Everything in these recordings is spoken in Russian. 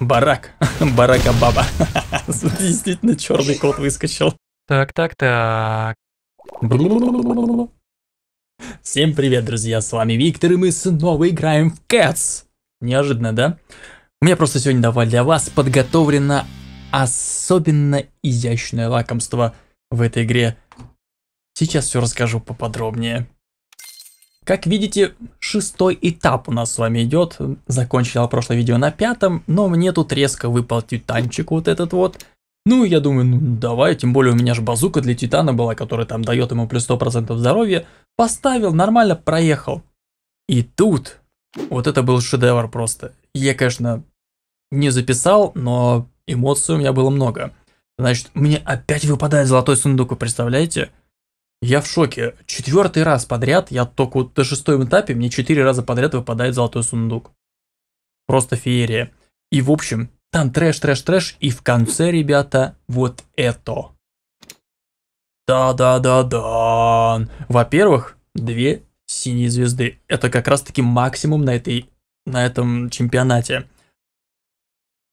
Барак. Барака Баба. Действительно, черный кот выскочил. Так, так, так. Всем привет, друзья, с вами Виктор, и мы снова играем в Cats. Неожиданно, да? У меня просто сегодня давай для вас подготовлено особенно изящное лакомство в этой игре. Сейчас все расскажу поподробнее. Как видите, шестой этап у нас с вами идет. Закончил прошлое видео на пятом, но мне тут резко выпал титанчик вот этот вот. Ну, я думаю, ну давай, тем более у меня же базука для титана была, которая там дает ему плюс 100% здоровья. Поставил, нормально проехал. И тут, вот это был шедевр просто. Я, конечно, не записал, но эмоций у меня было много. Значит, мне опять выпадает золотой сундук, вы представляете? Я в шоке. Четвертый раз подряд, я только вот на шестом этапе, мне четыре раза подряд выпадает золотой сундук. Просто феерия. И в общем, там трэш, трэш, трэш, и в конце, ребята, вот это. Да-да-да-да. Во-первых, две синие звезды. Это как раз-таки максимум на, этой, на этом чемпионате.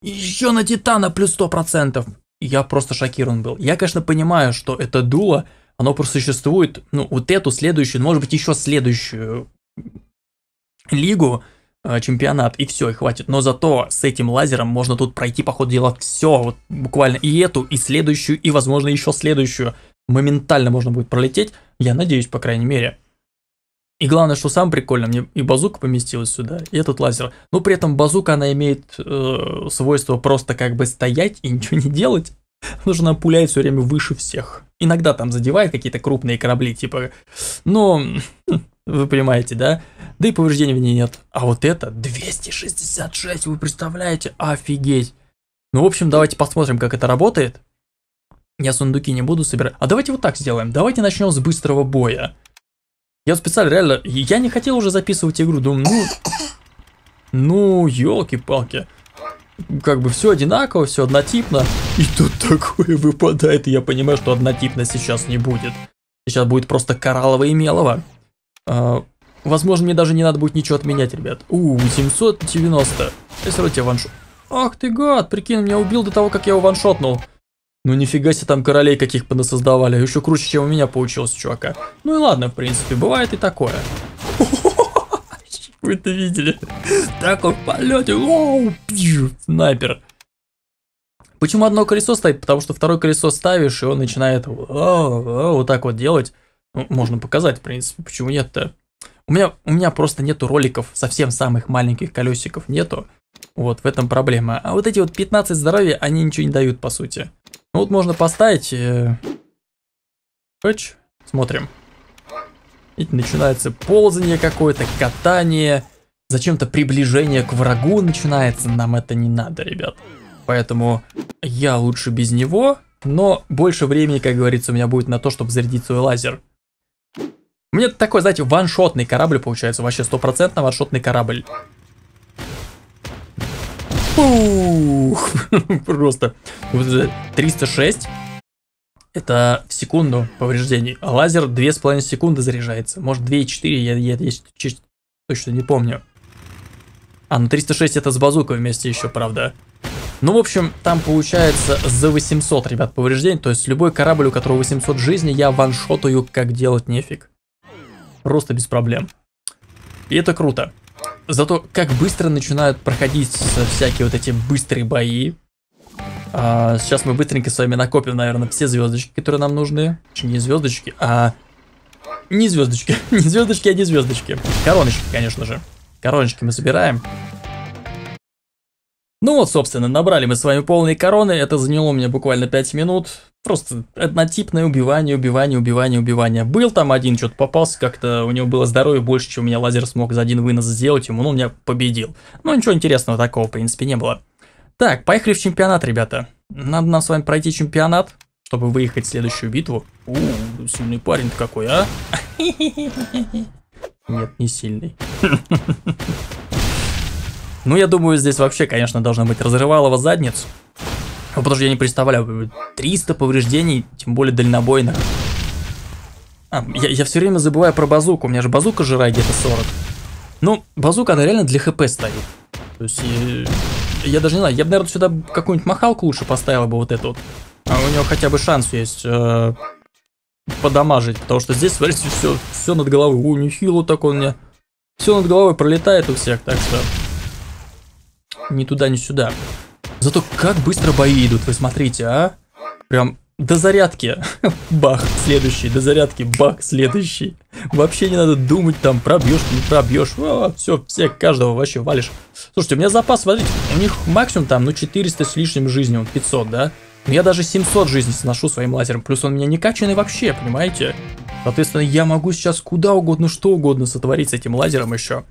Еще на Титана плюс 100%. Я просто шокирован был. Я, конечно, понимаю, что это дуло, оно просуществует, ну, вот эту следующую, может быть, еще следующую лигу, э, чемпионат, и все, и хватит. Но зато с этим лазером можно тут пройти, по ходу дела, все, вот буквально и эту, и следующую, и, возможно, еще следующую. Моментально можно будет пролететь, я надеюсь, по крайней мере. И главное, что сам прикольно, мне и базука поместилась сюда, и этот лазер. Но при этом базука, она имеет э, свойство просто как бы стоять и ничего не делать. Нужно пуляет все время выше всех. Иногда там задевает какие-то крупные корабли, типа... Но... «Ну, вы понимаете, да? Да и повреждений в ней нет. А вот это 266, вы представляете? Офигеть. Ну, в общем, давайте посмотрим, как это работает. Я сундуки не буду собирать. А давайте вот так сделаем. Давайте начнем с быстрого боя. Я специально, реально, я не хотел уже записывать игру, думаю, ну... Ну, елки-палки как бы все одинаково, все однотипно. И тут такое выпадает, и я понимаю, что однотипно сейчас не будет. Сейчас будет просто кораллово и мелово. А, возможно, мне даже не надо будет ничего отменять, ребят. У, 790. Я все тебя ваншот... Ах ты гад, прикинь, меня убил до того, как я его ваншотнул. Ну нифига себе там королей каких понасоздавали, еще круче, чем у меня получилось, чувака. Ну и ладно, в принципе, бывает и такое. Вы это видели? Так он в полете. Воу, пью, снайпер. Почему одно колесо стоит? Потому что второе колесо ставишь, и он начинает а, а, вот так вот делать. Ну, можно показать, в принципе, почему нет-то. У меня, у меня просто нету роликов, совсем самых маленьких колесиков нету. Вот, в этом проблема. А вот эти вот 15 здоровья, они ничего не дают, по сути. Ну вот можно поставить... Хочешь? Э, Смотрим. И начинается ползание какое-то, катание, зачем-то приближение к врагу начинается. Нам это не надо, ребят. Поэтому я лучше без него, но больше времени, как говорится, у меня будет на то, чтобы зарядить свой лазер. У меня такой, знаете, ваншотный корабль получается, вообще стопроцентно ваншотный корабль. Пух! Просто 306 это в секунду повреждений, а лазер 2,5 секунды заряжается. Может 2,4, я, я, я точно не помню. А, ну 306 это с базукой вместе еще, правда. Ну, в общем, там получается за 800, ребят, повреждений. То есть любой корабль, у которого 800 жизни, я ваншотаю, как делать нефиг. Просто без проблем. И это круто. Зато как быстро начинают проходить всякие вот эти быстрые бои. А, сейчас мы быстренько с вами накопим, наверное, все звездочки, которые нам нужны. Не звездочки, а... Не звездочки. не звездочки, а не звездочки. Короночки, конечно же. Короночки мы собираем. Ну вот, собственно, набрали мы с вами полные короны, это заняло у меня буквально 5 минут. Просто однотипное убивание, убивание, убивание, убивание. Был там один, что-то попался, как-то у него было здоровье больше, чем у меня лазер смог за один вынос сделать, ему, Но ну, он меня победил. Ну ничего интересного такого, в принципе, не было. Так, поехали в чемпионат, ребята. Надо нам с вами пройти чемпионат, чтобы выехать в следующую битву. У, сильный парень-то какой, а? Нет, не сильный. Ну, я думаю, здесь вообще, конечно, должно быть разрывалово задницу. Ну, потому что я не представляю, 300 повреждений, тем более дальнобойных. А, я, я все время забываю про базуку, у меня же базука жирает где-то 40. Ну, базука, она реально для хп стоит. То есть, я даже не знаю, я бы, наверное, сюда какую-нибудь махалку лучше поставил бы вот эту А у него хотя бы шанс есть э, подамажить, потому что здесь, смотрите, все, все над головой. У, нехило так он мне. Все над головой пролетает у всех, так что ни туда, ни сюда. Зато как быстро бои идут, вы смотрите, а? Прям до зарядки, бах, следующий, до зарядки, бах, следующий. Вообще не надо думать там, пробьешь, не пробьешь, а, все, всех, каждого вообще валишь. Слушайте, у меня запас, смотрите, у них максимум там, ну, 400 с лишним жизнью, 500, да? Но я даже 700 жизней сношу своим лазером, плюс он у меня не качанный вообще, понимаете? Соответственно, я могу сейчас куда угодно, что угодно сотворить с этим лазером еще.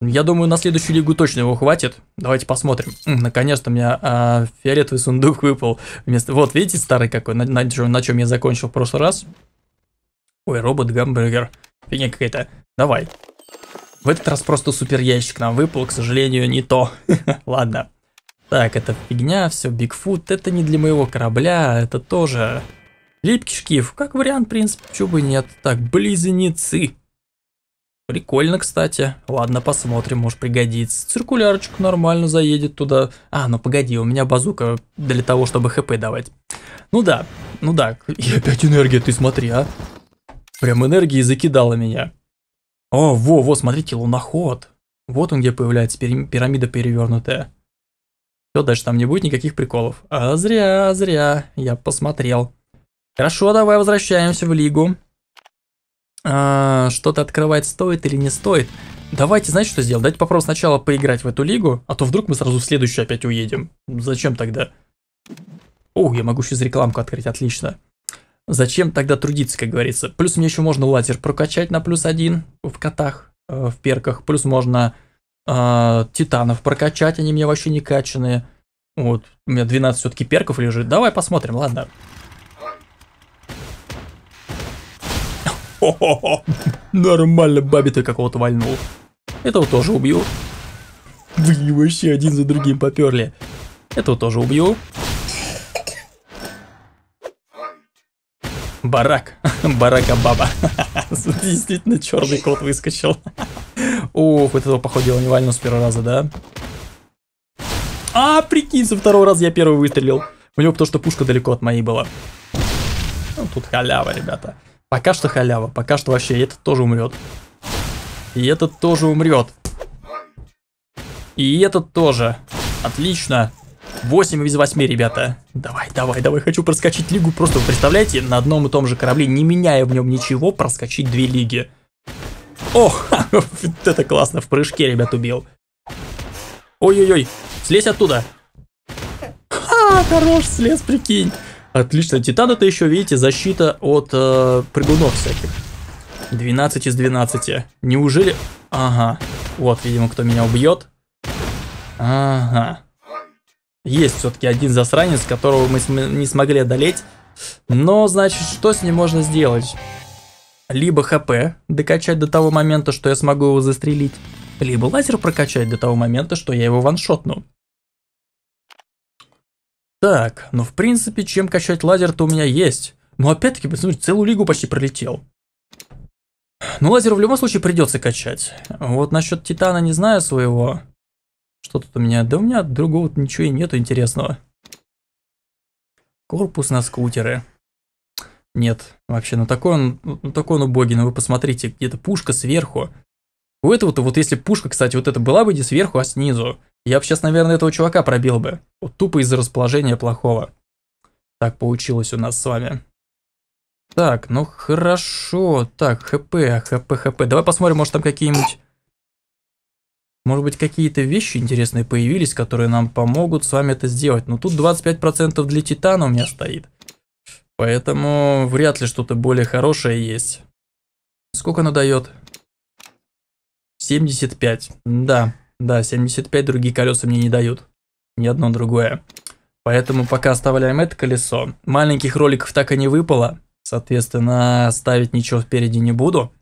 Я думаю, на следующую лигу точно его хватит. Давайте посмотрим. Наконец-то у меня а, фиолетовый сундук выпал. Вместо... Вот, видите, старый какой, на, на, на чем я закончил в прошлый раз. Ой, робот-гамбургер. Фигня какая-то. Давай. В этот раз просто супер ящик нам выпал, к сожалению, не то. Ладно. Так, это фигня, все, Бигфут, это не для моего корабля, это тоже... Липкий шкив, как вариант, в принципе, чего бы нет. Так, близнецы. Прикольно, кстати. Ладно, посмотрим, может пригодится. Циркулярочка нормально заедет туда. А, ну погоди, у меня базука для того, чтобы хп давать. Ну да, ну да. И опять энергия, ты смотри, а. Прям энергии закидала меня. О, во, во, смотрите, луноход. Вот он где появляется, пирамида перевернутая. Все, дальше там не будет никаких приколов. А зря, зря, я посмотрел. Хорошо, давай возвращаемся в лигу. А, Что-то открывать стоит или не стоит? Давайте, знаете, что сделать? Давайте попробуем сначала поиграть в эту лигу, а то вдруг мы сразу в следующую опять уедем. Зачем тогда? О, я могу сейчас рекламку открыть, отлично. Зачем тогда трудиться, как говорится? Плюс мне еще можно лазер прокачать на плюс один в котах, э, в перках. Плюс можно э, титанов прокачать, они мне вообще не качанные. Вот, у меня 12 все-таки перков лежит. Давай посмотрим, ладно. Нормально, баби ты какого-то вальнул. Этого тоже убью. Вы вообще один за другим поперли. Этого тоже убью. Барак. Барак Абаба. Действительно, черный кот выскочил. Ох, вот этого, походило не вальну с первого раза, да? А, прикинь, со второго раза я первый выстрелил. У него потому что пушка далеко от моей была. Ну, тут халява, ребята. Пока что халява, пока что вообще этот тоже умрет. И этот тоже умрет. И этот тоже. Отлично. 8 из 8, ребята. Давай, давай, давай, хочу проскочить лигу. Просто вы представляете, на одном и том же корабле, не меняя в нем ничего, проскочить две лиги. Ох, это классно, в прыжке ребят убил. Ой-ой-ой, слезь оттуда. Ха, хорош, слез, прикинь. Отлично, Титан это еще, видите, защита от э, прыгунов всяких. 12 из 12. Неужели... Ага, вот, видимо, кто меня убьет. Ага. Есть все-таки один засранец, которого мы не смогли одолеть. Но, значит, что с ним можно сделать? Либо ХП докачать до того момента, что я смогу его застрелить. Либо лазер прокачать до того момента, что я его ваншотну. Так, ну в принципе, чем качать лазер-то у меня есть. Но опять-таки, посмотрите, целую лигу почти пролетел. Ну лазер в любом случае придется качать. Вот насчет Титана не знаю своего. Что тут у меня? Да у меня другого ничего и нету интересного. Корпус на скутеры. Нет, вообще, ну такой он, ну, ну такой он убогий, ну вы посмотрите, где-то пушка сверху. У этого-то вот если пушка, кстати, вот это была бы не сверху, а снизу, я бы сейчас, наверное, этого чувака пробил бы. Вот тупо из-за расположения плохого. Так получилось у нас с вами. Так, ну хорошо. Так, хп, хп, хп. Давай посмотрим, может там какие-нибудь может быть, какие-то вещи интересные появились, которые нам помогут с вами это сделать. Но тут 25% для титана у меня стоит. Поэтому вряд ли что-то более хорошее есть. Сколько она дает? 75. Да, да, 75 другие колеса мне не дают. Ни одно другое. Поэтому пока оставляем это колесо. Маленьких роликов так и не выпало. Соответственно, ставить ничего впереди не буду.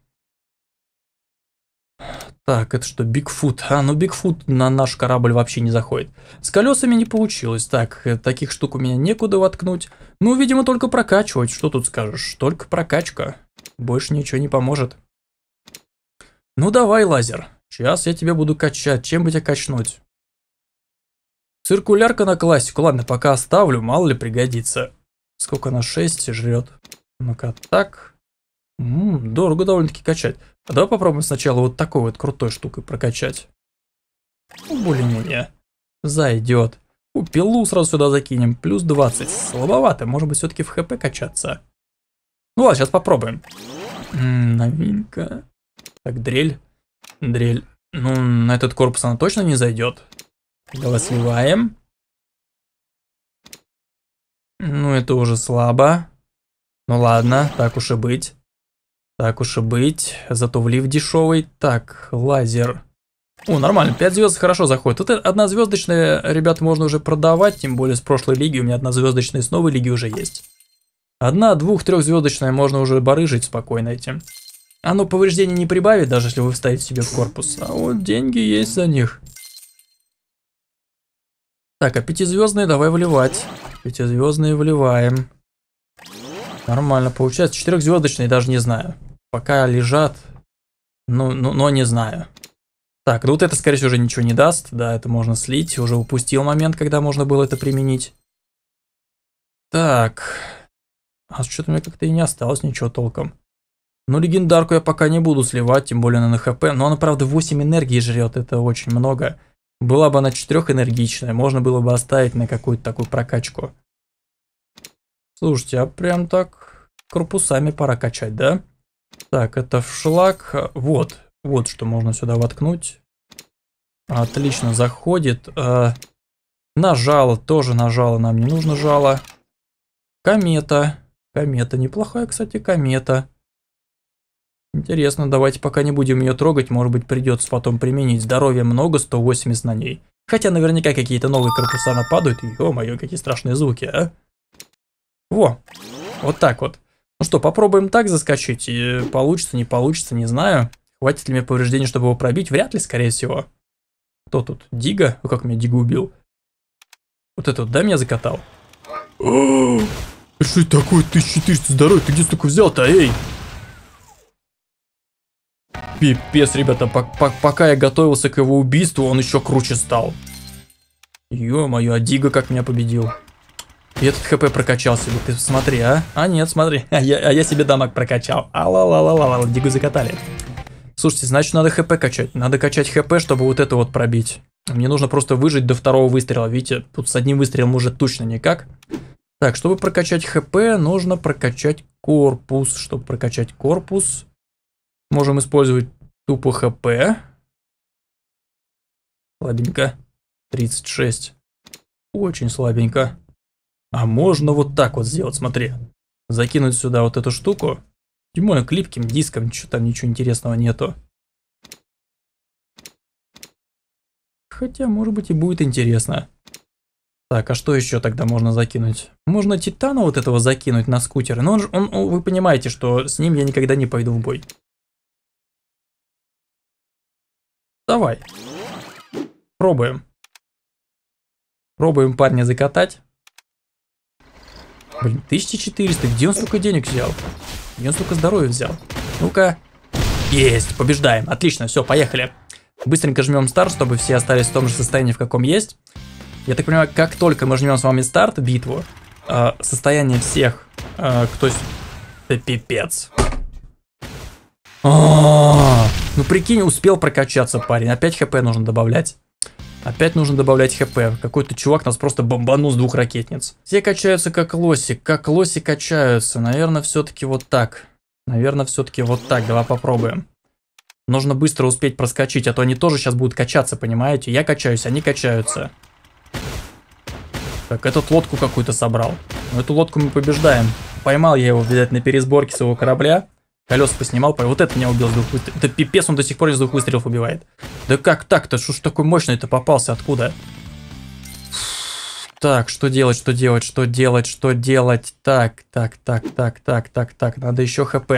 Так, это что, Бигфут? А, ну Бигфут на наш корабль вообще не заходит. С колесами не получилось. Так, э, таких штук у меня некуда воткнуть. Ну, видимо, только прокачивать. Что тут скажешь? Только прокачка. Больше ничего не поможет. Ну давай, лазер. Сейчас я тебя буду качать. Чем бы тебя качнуть? Циркулярка на классику. Ладно, пока оставлю, мало ли пригодится. Сколько она? 6 жрет. Ну-ка, так. М -м, дорого довольно-таки качать давай попробуем сначала вот такой вот крутой штукой прокачать. Ну, более-менее. Зайдет. У пилу сразу сюда закинем. Плюс 20. Слабовато. Может быть, все-таки в хп качаться. Ну ладно, сейчас попробуем. новинка. Так, дрель. Дрель. Ну, на этот корпус она точно не зайдет. Давай сливаем. Ну, это уже слабо. Ну ладно, так уж и быть. Так уж и быть, зато влив дешевый. Так, лазер. О, нормально, 5 звезд хорошо заходит. Тут однозвездочные, ребят, можно уже продавать, тем более с прошлой лиги у меня однозвездочные с новой лиги уже есть. Одна, двух, трехзвездочная можно уже барыжить спокойно этим. Оно повреждений не прибавит, даже если вы вставите себе в корпус. А вот деньги есть за них. Так, а пятизвездные давай вливать. Пятизвездные вливаем. Нормально получается. Четырехзвездочные даже не знаю. Пока лежат, ну, ну, но не знаю. Так, ну вот это, скорее всего, уже ничего не даст. Да, это можно слить. Уже упустил момент, когда можно было это применить. Так. А что-то мне как-то и не осталось ничего толком. Ну, легендарку я пока не буду сливать, тем более на ХП. Но она, правда, 8 энергии жрет. Это очень много. Была бы она 4 энергичная, можно было бы оставить на какую-то такую прокачку. Слушайте, а прям так корпусами пора качать, да? Так, это в шлак. Вот, вот что можно сюда воткнуть. Отлично, заходит. Э, нажало, тоже нажало, нам не нужно жало. Комета. Комета, неплохая, кстати, комета. Интересно, давайте пока не будем ее трогать, может быть придется потом применить. Здоровья много, 180 на ней. Хотя наверняка какие-то новые корпуса нападают. Ё-моё, какие страшные звуки, а? Во, вот так вот. Ну что, попробуем так заскочить. И получится, не получится, не знаю. Хватит ли мне повреждений, чтобы его пробить? Вряд ли, скорее всего. Кто тут? Дига? О, как меня Дига убил? Вот это вот, да, меня закатал? что это такое? 1400 здоровья? Ты где столько взял-то? А, эй! Пипец, ребята, по по пока я готовился к его убийству, он еще круче стал. Ё-моё, а Дига как меня победил. Я тут хп прокачал себе, ты смотри, а? А нет, смотри, а я, а я себе дамаг прокачал. Алла-ла-ла-ла-ла, дигу закатали. Слушайте, значит надо хп качать. Надо качать хп, чтобы вот это вот пробить. Мне нужно просто выжить до второго выстрела. Видите, тут с одним выстрелом уже точно никак. Так, чтобы прокачать хп, нужно прокачать корпус. Чтобы прокачать корпус, можем использовать тупо хп. Слабенько. 36. Очень слабенько. А можно вот так вот сделать, смотри. Закинуть сюда вот эту штуку. Тьмой, клипким диском, что там ничего интересного нету. Хотя, может быть, и будет интересно. Так, а что еще тогда можно закинуть? Можно Титана вот этого закинуть на скутер, но он он, он, вы понимаете, что с ним я никогда не пойду в бой. Давай. Пробуем. Пробуем парня закатать. Блин, 1400. Где он столько денег взял? Где он столько здоровья взял? Ну-ка. Есть, побеждаем. Отлично, все, поехали. Быстренько жмем старт, чтобы все остались в том же состоянии, в каком есть. Я так понимаю, как только мы жмем с вами старт, битву, э, состояние всех, э, кто... Это пипец. А -а -а! Ну прикинь, успел прокачаться парень. Опять хп нужно добавлять. Опять нужно добавлять хп. Какой-то чувак нас просто бомбанул с двух ракетниц. Все качаются как лоси. Как лоси качаются. Наверное, все-таки вот так. Наверное, все-таки вот так. Давай попробуем. Нужно быстро успеть проскочить, а то они тоже сейчас будут качаться, понимаете? Я качаюсь, они качаются. Так, этот лодку какую-то собрал. Но ну, эту лодку мы побеждаем. Поймал я его, взять на пересборке своего корабля. Колес поснимал, вот это меня убил с двух выстрелов. Да пипец, он до сих пор из двух выстрелов убивает. Да как так-то? Что ж такой мощный-то попался? Откуда? Так, что делать, что делать, что делать, что делать? Так, так, так, так, так, так, так. Надо еще хп.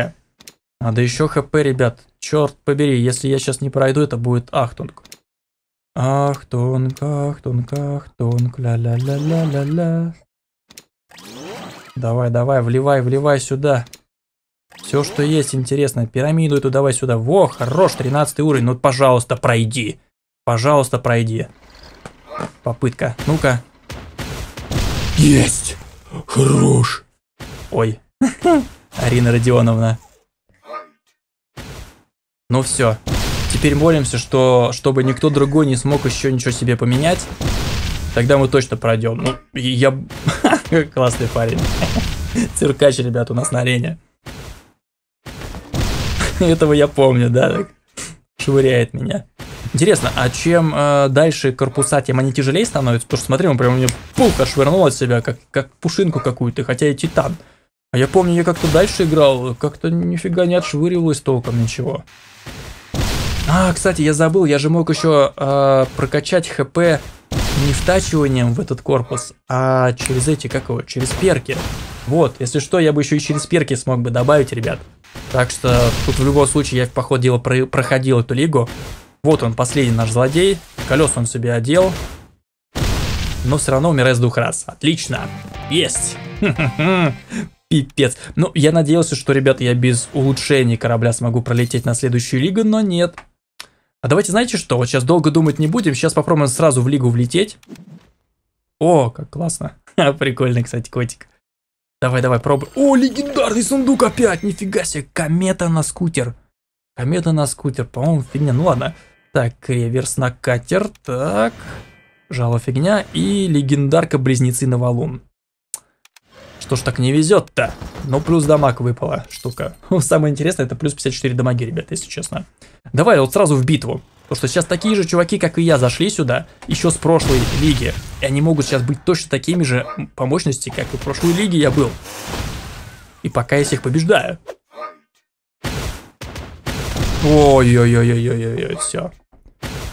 Надо еще хп, ребят. Черт побери, если я сейчас не пройду, это будет ахтунг. Ахтунг, ахтунг, ахтунг, ля-ля-ля-ля-ля-ля. Давай, давай, вливай, вливай сюда. Все, что есть, интересно. Пирамиду эту давай сюда. Во, хорош, 13 уровень. Ну, пожалуйста, пройди. Пожалуйста, пройди. Попытка. Ну-ка. Есть! Хорош! Ой. Арина Родионовна. Ну все. Теперь молимся, что чтобы никто другой не смог еще ничего себе поменять. Тогда мы точно пройдем. Ну, я... Классный парень. Циркач, ребят, у нас на арене. Этого я помню, да. Швыряет меня. Интересно, а чем э, дальше корпуса, тем они тяжелее становятся? Потому что смотри, он прям у меня пулка швырнула от себя, как, как пушинку какую-то, хотя и титан. А я помню, я как-то дальше играл, как-то нифига не отшвыривалось толком ничего. А, кстати, я забыл, я же мог еще э, прокачать хп не втачиванием в этот корпус, а через эти, как его, через перки. Вот, если что, я бы еще и через перки смог бы добавить, ребят. Так что тут в любом случае я, в ходу проходил эту лигу. Вот он, последний наш злодей. Колес он себе одел. Но все равно умирает с двух раз. Отлично. Есть. Пипец. Ну, я надеялся, что, ребята, я без улучшений корабля смогу пролететь на следующую лигу, но нет. А давайте, знаете что, вот сейчас долго думать не будем, сейчас попробуем сразу в лигу влететь. О, как классно. А, прикольный, кстати, котик. Давай, давай, пробуй. О, легендарный сундук опять, нифига себе, комета на скутер. Комета на скутер, по-моему, фигня, ну ладно. Так, реверс на катер, так, жало фигня и легендарка близнецы на валун. Что ж так не везет-то? Ну, плюс дамаг выпала штука. Ну, самое интересное, это плюс 54 дамаги, ребята, если честно. Давай вот сразу в битву. Потому что сейчас такие же чуваки, как и я, зашли сюда, еще с прошлой лиги. И они могут сейчас быть точно такими же по мощности, как и в прошлой лиге я был. И пока я всех побеждаю. Ой-ой-ой-ой-ой-ой, все.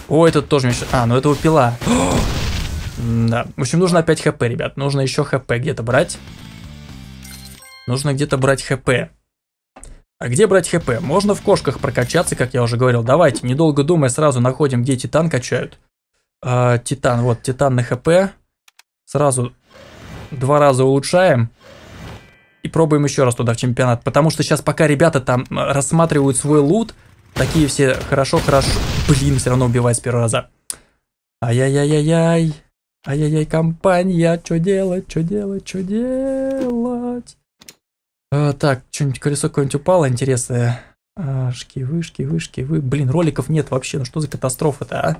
О, этот тоже мешает. А, ну это упила. да. В общем, нужно опять хп, ребят. Нужно еще хп где-то брать. Нужно где-то брать хп. А где брать хп? Можно в кошках прокачаться, как я уже говорил. Давайте, недолго думая, сразу находим, где титан качают. А, титан, вот, титан на хп. Сразу два раза улучшаем. И пробуем еще раз туда в чемпионат. Потому что сейчас пока ребята там рассматривают свой лут, такие все хорошо-хорошо... Блин, все равно убивает с первого раза. Ай-яй-яй-яй-яй. Ай-яй-яй, компания, что делать, что делать, что делать? А, так, что-нибудь колесо какое-нибудь упало интересное. А, вышки, вышки. шкивы. Блин, роликов нет вообще. Ну что за катастрофа-то, а?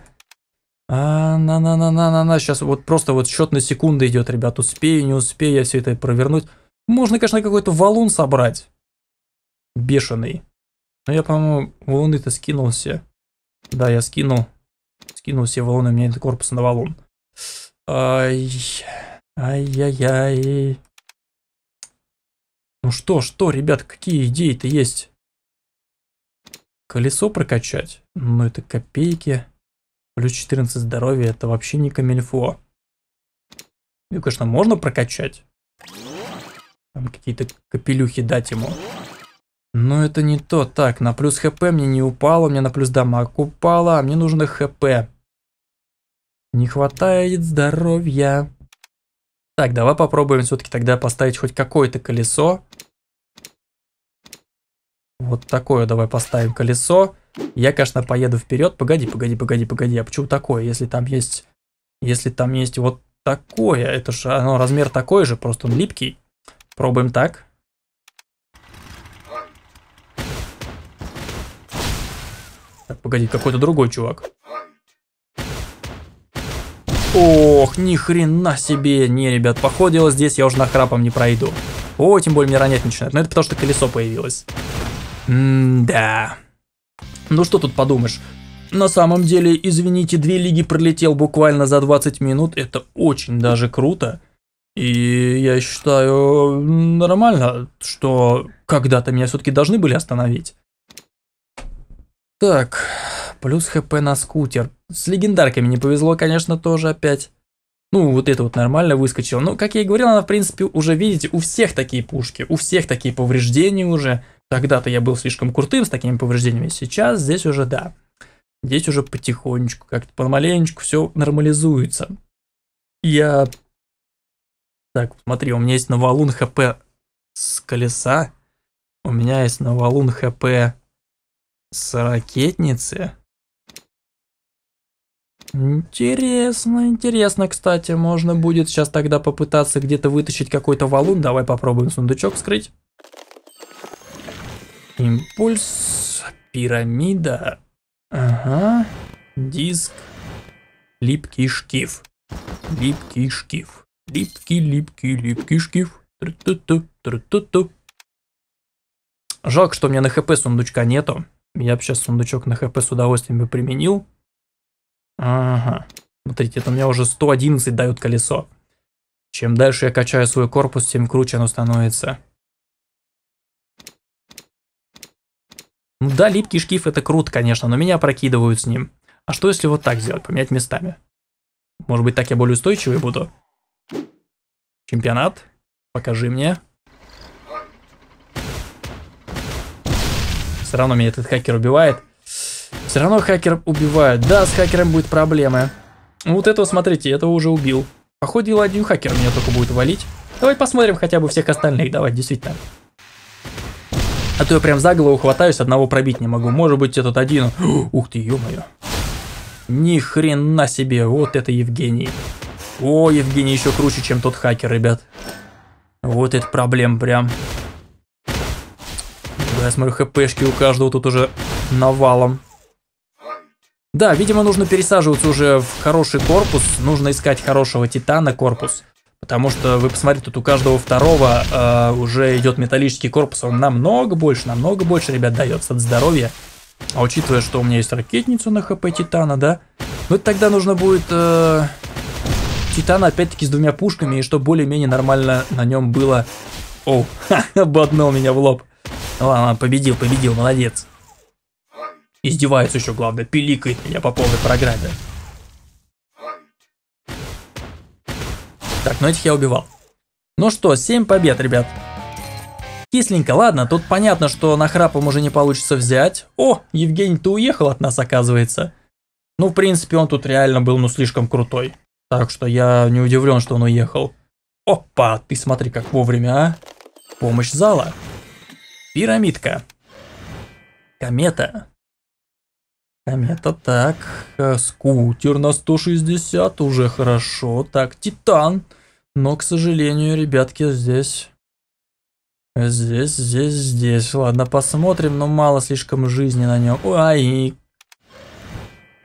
а? на на на на на на Сейчас вот просто вот счет на секунды идет, ребят. Успею, не успею я все это провернуть. Можно, конечно, какой-то валун собрать. Бешеный. Но я, по-моему, валуны-то скинул все. Да, я скинул. Скинул все валуны, у меня это корпус на валун. Ай... Ай-яй-яй. Ну что, что, ребят, какие идеи-то есть? Колесо прокачать? Ну это копейки. Плюс 14 здоровья, это вообще не камельфо. Ну, конечно, можно прокачать. Там какие-то капелюхи дать ему. Но это не то. Так, на плюс хп мне не упало, мне на плюс дамаг упало, а мне нужно хп. Не хватает здоровья. Так, давай попробуем все-таки тогда поставить хоть какое-то колесо. Вот такое давай поставим колесо. Я, конечно, поеду вперед. Погоди, погоди, погоди, погоди. А почему такое? Если там есть... Если там есть вот такое. Это же оно размер такой же, просто он липкий. Пробуем так. Так, погоди, какой-то другой чувак. Ох, ни хрена себе. Не, ребят, походило здесь, я уже на храпом не пройду. О, тем более мне ронять начинают. Но это потому, что колесо появилось. М-да. Ну что тут подумаешь. На самом деле, извините, две лиги пролетел буквально за 20 минут. Это очень даже круто. И я считаю нормально, что когда-то меня все-таки должны были остановить. Так, Плюс хп на скутер. С легендарками не повезло, конечно, тоже опять. Ну, вот это вот нормально выскочило. Но, ну, как я и говорил, она, в принципе, уже, видите, у всех такие пушки, у всех такие повреждения уже. Тогда-то я был слишком крутым с такими повреждениями. Сейчас здесь уже, да. Здесь уже потихонечку, как-то помаленечку все нормализуется. Я... Так, смотри, у меня есть на хп с колеса. У меня есть на хп с ракетницы. Интересно, интересно, кстати. Можно будет сейчас тогда попытаться где-то вытащить какой-то валун. Давай попробуем сундучок вскрыть. Импульс. Пирамида. Ага. Диск. Липкий шкив. Липкий шкив. Липкий, липкий, липкий шкив. Тру-ту-ту, тру Жалко, что у меня на хп сундучка нету. Я бы сейчас сундучок на хп с удовольствием бы применил. Ага. Смотрите, это у меня уже 111 дают колесо. Чем дальше я качаю свой корпус, тем круче оно становится. Ну да, липкий шкиф это круто, конечно, но меня прокидывают с ним. А что если вот так сделать, поменять местами? Может быть так я более устойчивый буду? Чемпионат, покажи мне. Все равно меня этот хакер убивает. Все равно хакер убивают. Да, с хакером будет проблемы. Вот этого, смотрите, этого уже убил. Походил один хакер меня только будет валить. Давай посмотрим хотя бы всех остальных, давай, действительно. А то я прям за голову хватаюсь, одного пробить не могу. Может быть, этот один... Ух ты, ё-моё. Ни хрена себе, вот это Евгений. О, Евгений еще круче, чем тот хакер, ребят. Вот это проблем прям. Да, я смотрю, хпшки у каждого тут уже навалом. Да, видимо, нужно пересаживаться уже в хороший корпус. Нужно искать хорошего титана корпус. Потому что, вы посмотрите, тут у каждого второго э, уже идет металлический корпус. Он намного больше, намного больше, ребят, дается от здоровья. А учитывая, что у меня есть ракетница на хп Титана, да? Ну, это тогда нужно будет э, Титана, опять-таки, с двумя пушками, и чтобы более-менее нормально на нем было... Оу, ха, ободнул меня в лоб. Ладно, победил, победил, молодец. Издевается еще, главное, пиликает меня по полной программе. Так, ну этих я убивал. Ну что, 7 побед, ребят. Кисленько, ладно, тут понятно, что на храпом уже не получится взять. О, Евгений, ты уехал от нас, оказывается. Ну, в принципе, он тут реально был, ну, слишком крутой. Так что я не удивлен, что он уехал. Опа, ты смотри, как вовремя, а. Помощь зала. Пирамидка. Комета. Комета, так. Э, скутер на 160, уже хорошо. Так, Титан. Но, к сожалению, ребятки, здесь... Здесь, здесь, здесь. Ладно, посмотрим, но мало слишком жизни на нем. Ой, и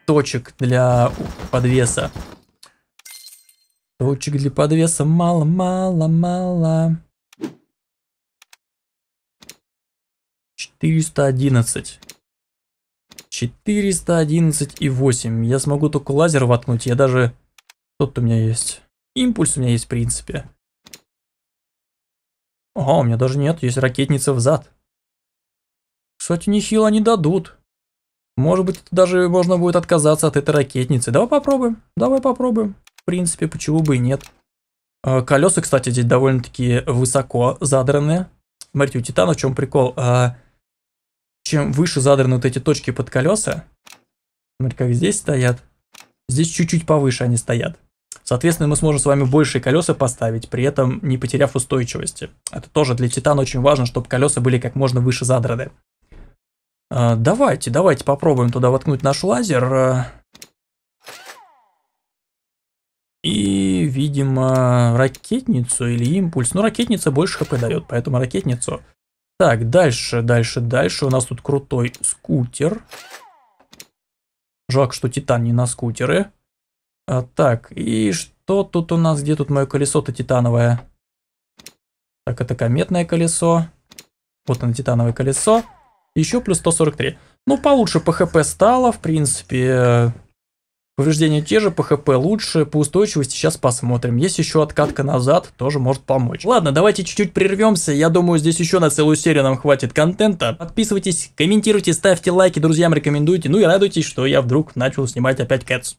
точек для подвеса. Точек для подвеса мало, мало, мало. 411. 411 и 8. Я смогу только лазер воткнуть, я даже... тот у меня есть. Импульс у меня есть в принципе. Ага, у меня даже нет, есть ракетница взад. Кстати, нехило не дадут. Может быть, даже можно будет отказаться от этой ракетницы. Давай попробуем, давай попробуем. В принципе, почему бы и нет. А, колеса, кстати, здесь довольно-таки высоко задраны. Смотрите, у Титана в чем прикол? А, чем выше задраны вот эти точки под колеса, смотри, как здесь стоят, здесь чуть-чуть повыше они стоят. Соответственно, мы сможем с вами большие колеса поставить, при этом не потеряв устойчивости. Это тоже для Титана очень важно, чтобы колеса были как можно выше задраны. А, давайте, давайте попробуем туда воткнуть наш лазер. И, видимо, ракетницу или импульс. Ну, ракетница больше хп дает, поэтому ракетницу. Так, дальше, дальше, дальше. У нас тут крутой скутер. Жалко, что титан не на скутеры. А, так, и что тут у нас? Где тут мое колесо-то титановое? Так, это кометное колесо. Вот оно, титановое колесо. Еще плюс 143. Ну, получше по хп стало, в принципе. Повреждения те же, ПХП лучше, по устойчивости сейчас посмотрим. Есть еще откатка назад, тоже может помочь. Ладно, давайте чуть-чуть прервемся. Я думаю, здесь еще на целую серию нам хватит контента. Подписывайтесь, комментируйте, ставьте лайки, друзьям рекомендуйте. Ну и радуйтесь, что я вдруг начал снимать опять Кэтс.